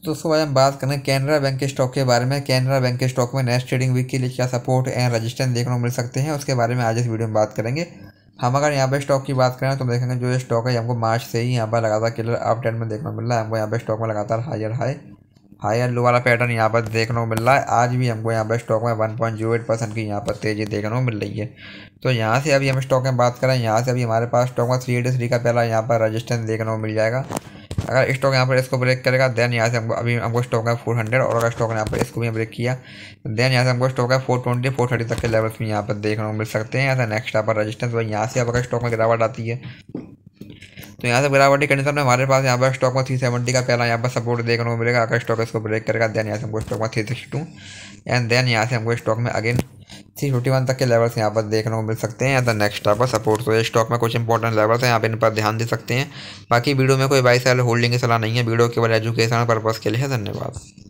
तो दोस्तों आज हम बात करें कैनरा बैंक के स्टॉक के बारे में कैनरा बैंक के स्टॉक में नेक्स्ट ट्रेडिंग वीक के लिए क्या सपोर्ट एंड रजिस्टेंस देखने को मिल सकते हैं उसके बारे में आज इस वीडियो में बात करेंगे हम अगर यहाँ पे स्टॉक की बात करें तो देखेंगे जो स्टॉक है हमको मार्च से ही यहाँ पर लगातार क्लियर अप ट्रेंड में देखने को मिल रहा है हमको यहाँ पर स्टॉक में लगातार हायर हाई हायर लो वाला पैटर्न यहाँ पर देखने को मिल रहा है आज भी हमको यहाँ पर स्टॉक में one point zero eight percent की यहाँ पर तेज़ी देखने को मिल रही है तो यहाँ से अभी हम स्टॉक में बात करें यहाँ से अभी हमारे पास स्टॉक में थ्री एटी थ्री का पहला यहाँ पर रजिस्टेंस देखने को मिल जाएगा अगर स्टॉक यहाँ पर इसको ब्रेक करेगा देन यहाँ से हमको अभी हमको स्टॉक है फोर हंड्रेड और अगर स्टॉक यहाँ पर इसको भी ब्रेक किया देन यहाँ से हमको स्टॉक है फोर ट्वेंटी फोर थर्टी तक के लेवल्स में यहाँ पर देखने को मिल सकते हैं यहाँ नेक्स्ट यहाँ पर रजिस्टेंस यहाँ से अब अगर स्टॉक में गिरावट आती है तो यहाँ से गिरावट की कंडीशन में हमारे पास यहाँ पर स्टॉक में थ्री सेवेंटी का पहला यहाँ पर सपोर्ट देखने को मिलेगा अगर स्टॉक इसको ब्रेक करेगा देन यहाँ से हमको स्टॉक में three sixty two and then यहाँ से हमको स्टॉक में अगेन थ्री फिफ्टी वन तक के लेवल्स यहाँ पर देखने को मिल सकते हैं या तो नेक्स्ट आप सपोर्ट तो स्टॉक में कुछ इंपॉर्टेंट लेवल्स हैं आप इन पर ध्यान दे सकते हैं बाकी वीडियो में कोई बाई सेल होल्डिंग की सलाह नहीं है वीडियो केवल एजुकेशन पर्पज़ के लिए धन्यवाद